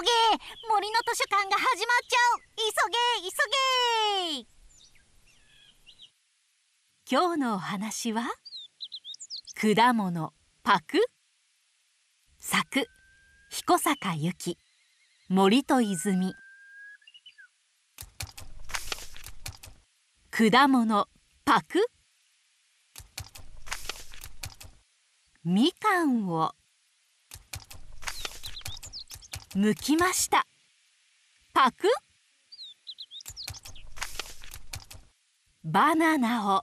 げ森の図書館が始まっちゃう急げ急げ今日のお話は果物パク作彦坂由紀森と泉果物パクみかんを剥きましたパクバナナを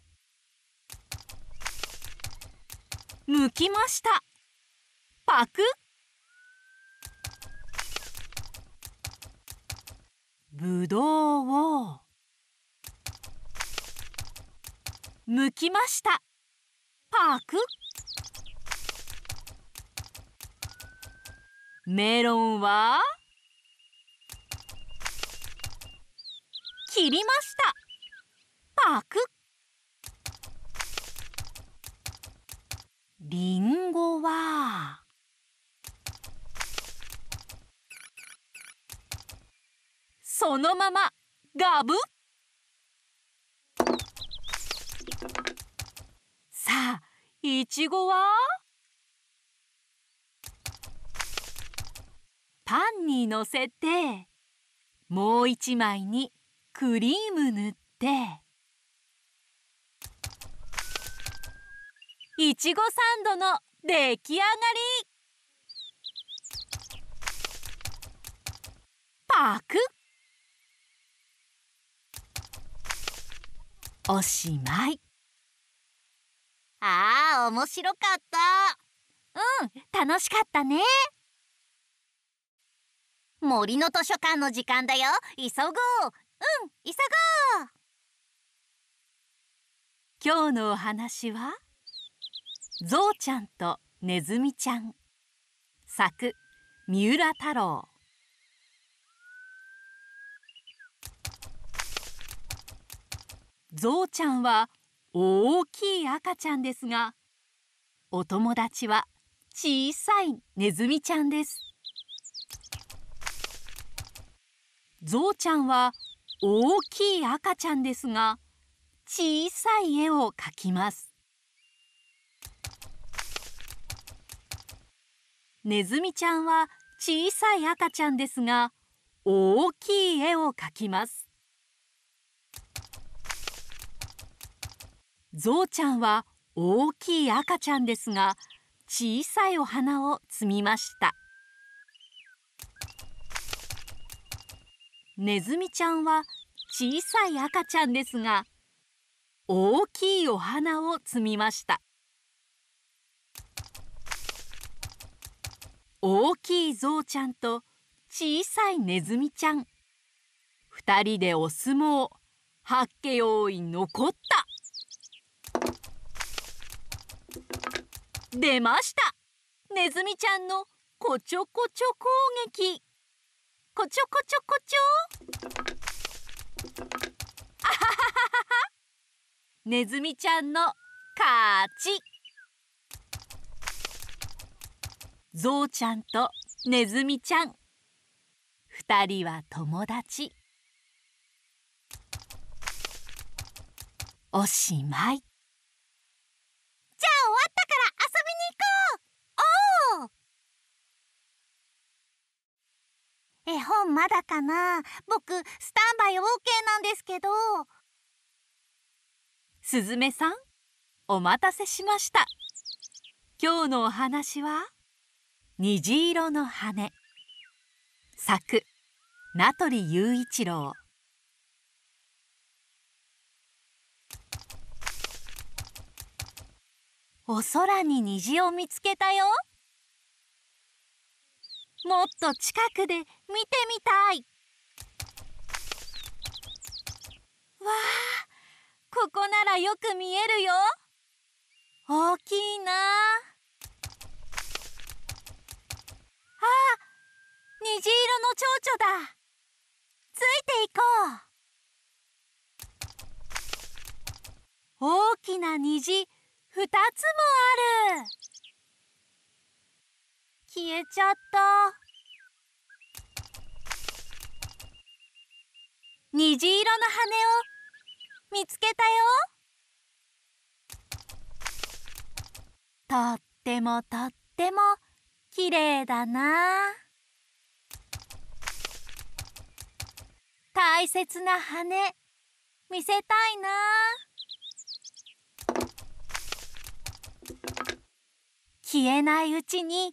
剥きましたパクぶどうを剥きましたパクメロンは切りましたパクリンゴはそのままガブさあいちごはにのせてもう一枚にクリーム塗っていちごサンドの出来上がりパクおしまいああ面白かったうん楽しかったね森の図書館の時間だよ急ごううん急ごう今日のお話はゾウちゃんとネズミちゃん作三浦太郎ゾウちゃんは大きい赤ちゃんですがお友達は小さいネズミちゃんですゾウちゃんは大きい赤ちゃんですが小さい絵を描きますネズミちゃんは小さい赤ちゃんですが大きい絵を描きますゾウちゃんは大きい赤ちゃんですが小さいお花を摘みましたネズミちゃんは小さい赤ちゃんですが大きいお花を摘みました大きいゾウちゃんと小さいネズミちゃん2人でお相撲八家用意残った出ましたネズミちゃんのこちょこちょ攻撃こちょこちょこちょあはははネズミちゃんの勝ちゾウちゃんとネズミちゃん二人は友達おしまいまだかな僕スタンバイ OK なんですけどすずめさんお待たせしました今日のお話は虹色の羽作名取雄一郎お空に虹を見つけたよもっと近くで見てみたいわあここならよく見えるよ大きいなあ虹色の蝶々だついていこう大きな虹二つもある消えちゃった虹色の羽を見つけたよとってもとっても綺麗だな大切な羽見せたいな消えないうちに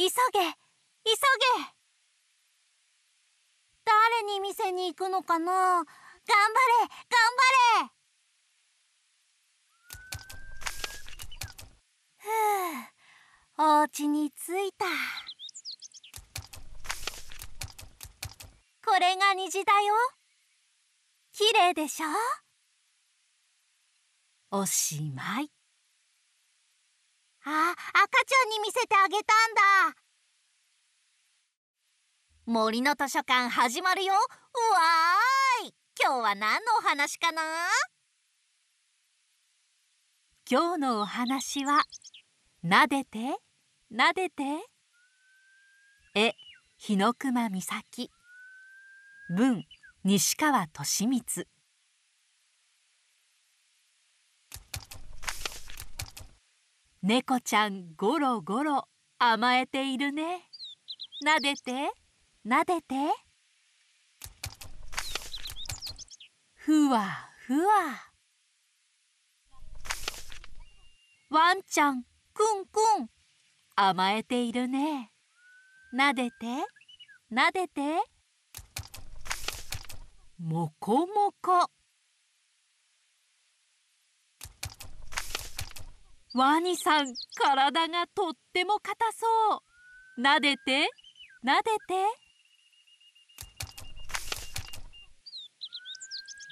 急げ急げ誰に店に行くのかな頑張れ頑張れふうお家に着いたこれが虹だよ綺麗でしょおしまいあ赤ちゃんに見せてあげたんだ森の図書館始まるよわーい今日は何のお話かな今日のお話は撫でて撫でてえ日の熊美咲文西川利光猫ちゃんゴロゴロ甘えているねなでてなでてふわふわワンちゃんくんくん甘えているねなでてなでてもこもこワニさん体がとっても硬そう撫でて撫でて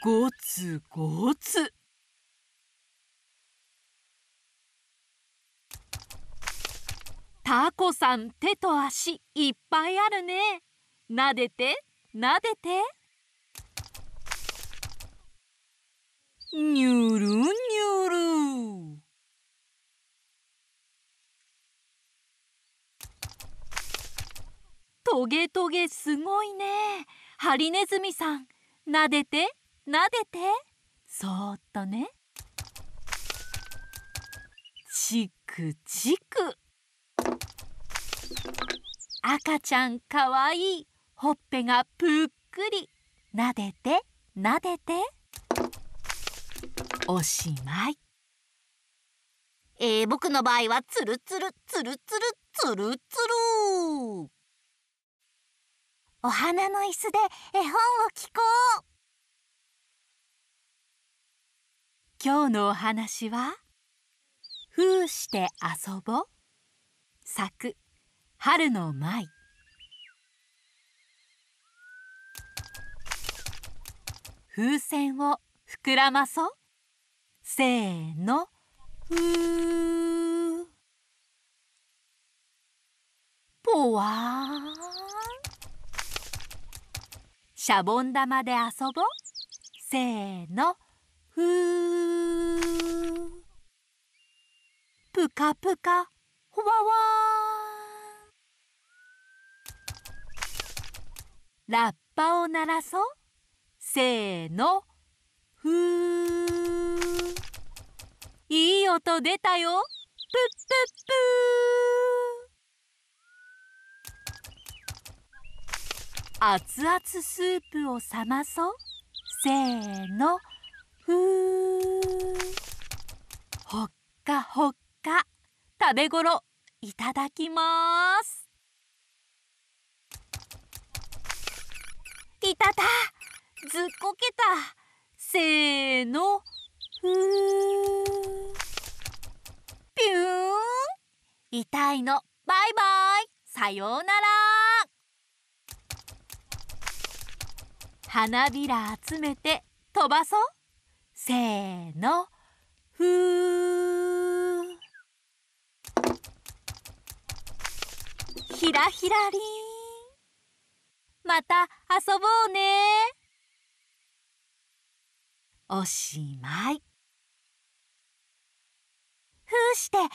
ごつごつタコさん手と足いっぱいあるね撫でて撫でて。トゲトゲすごいねハリネズミさんなでてなでてそっとねチクチク赤ちゃんかわいいほっぺがぷっくりなでてなでておしまいえー、僕の場合はつるつるつるつるつるつるお花の椅子で絵本を聞こう今日のお話は「風して遊ぼう」作「春の舞」風船を膨らまそうせーの「ふー」ぽわーシャボン玉で遊ぼうせーのふーぷかぷかほわわラッパを鳴らそうせーのふーいい音出たよぷっぷっぷー熱々スープを冷まそうせーのふーほっかほっか食べごろいただきますいたたずっこけたせーのふーぴゅーん痛いのバイバイさようなら花びら集めて飛ばそうせーのふーひらひらりんまた遊ぼうねおしまいふーして遊ぼう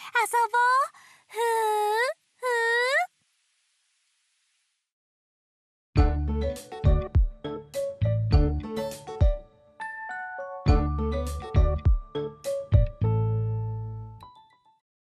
ふー